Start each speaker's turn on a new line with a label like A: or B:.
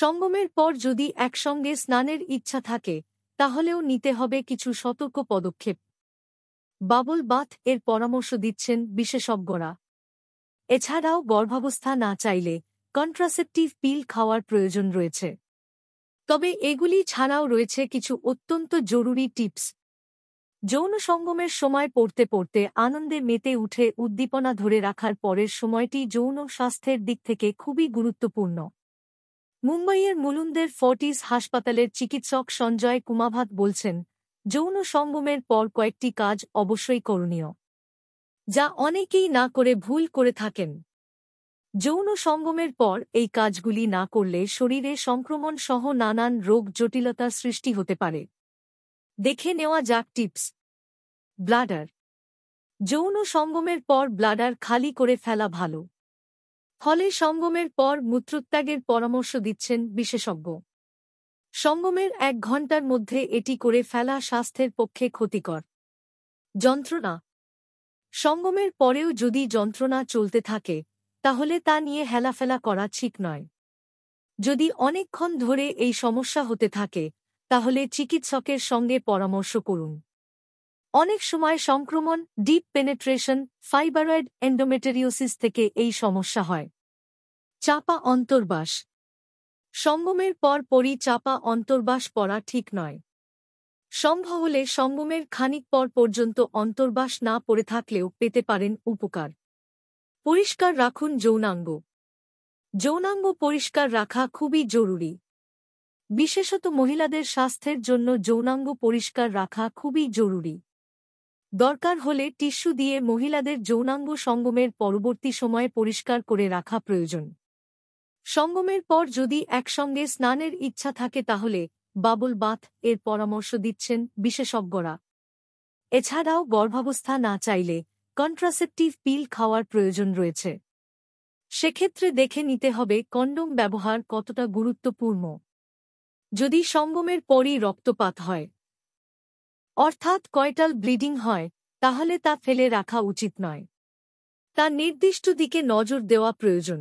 A: সঙ্গমের পর যদি একসঙ্গে স্নানের ইচ্ছা থাকে তাহলেও নিতে হবে কিছু সতর্ক পদক্ষেপ বাবল বাথ এর পরামর্শ দিচ্ছেন বিশেষজ্ঞরা এছাড়াও গর্ভাবস্থা না চাইলে কন্ট্রাসেপটিভ পিল খাওয়ার প্রয়োজন রয়েছে তবে এগুলি ছাড়াও রয়েছে কিছু অত্যন্ত জরুরি টিপস যৌন সঙ্গমের সময় পড়তে পড়তে আনন্দে মেতে উঠে উদ্দীপনা ধরে রাখার পরের সময়টি যৌন স্বাস্থ্যের দিক থেকে খুবই গুরুত্বপূর্ণ মুম্বাইয়ের মুলুন্দের ফর্টিস হাসপাতালের চিকিৎসক সঞ্জয় কুমাভাত বলছেন যৌন সঙ্গমের পর কয়েকটি কাজ অবশ্যই করণীয় যা অনেকেই না করে ভুল করে থাকেন যৌন সঙ্গমের পর এই কাজগুলি না করলে শরীরে সংক্রমণ সহ নানান রোগ জটিলতার সৃষ্টি হতে পারে দেখে নেওয়া যাক টিপস ব্লাডার যৌন সঙ্গমের পর ব্লাডার খালি করে ফেলা ভালো ফলে সঙ্গমের পর মূত্রত্যাগের পরামর্শ দিচ্ছেন বিশেষজ্ঞ সঙ্গমের এক ঘন্টার মধ্যে এটি করে ফেলা স্বাস্থ্যের পক্ষে ক্ষতিকর যন্ত্রণা সঙ্গমের পরেও যদি যন্ত্রণা চলতে থাকে তাহলে তা নিয়ে হেলাফেলা করা ঠিক নয় যদি অনেকক্ষণ ধরে এই সমস্যা হতে থাকে তাহলে চিকিৎসকের সঙ্গে পরামর্শ করুন অনেক সময় সংক্রমণ ডিপ পেনেট্রেশন ফাইবারয়েড এন্ডোমেটেরিওসিস থেকে এই সমস্যা হয় চাপা অন্তর্বাস সঙ্গমের পর পরই চাপা অন্তর্বাস পড়া ঠিক নয় সম্ভব হলে সঙ্গমের খানিক পর পর্যন্ত অন্তর্বাস না পড়ে থাকলেও পেতে পারেন উপকার পরিষ্কার রাখুন যৌনাঙ্গ যৌনাঙ্গ পরিষ্কার রাখা খুবই জরুরি বিশেষত মহিলাদের স্বাস্থ্যের জন্য যৌনাঙ্গ পরিষ্কার রাখা খুবই জরুরি দরকার হলে টিস্যু দিয়ে মহিলাদের যৌনাঙ্গ সঙ্গমের পরবর্তী সময়ে পরিষ্কার করে রাখা প্রয়োজন সঙ্গমের পর যদি একসঙ্গে স্নানের ইচ্ছা থাকে তাহলে বাবুল বাথ এর পরামর্শ দিচ্ছেন বিশেষজ্ঞরা এছাড়াও গর্ভাবস্থা না চাইলে কন্ট্রাসেপটিভ পিল খাওয়ার প্রয়োজন রয়েছে সেক্ষেত্রে দেখে নিতে হবে কন্ডম ব্যবহার কতটা গুরুত্বপূর্ণ যদি সঙ্গমের পরই রক্তপাত হয় অর্থাৎ কয়টাল ব্লিডিং হয় তাহলে তা ফেলে রাখা উচিত নয় তা নির্দিষ্ট দিকে নজর দেওয়া প্রয়োজন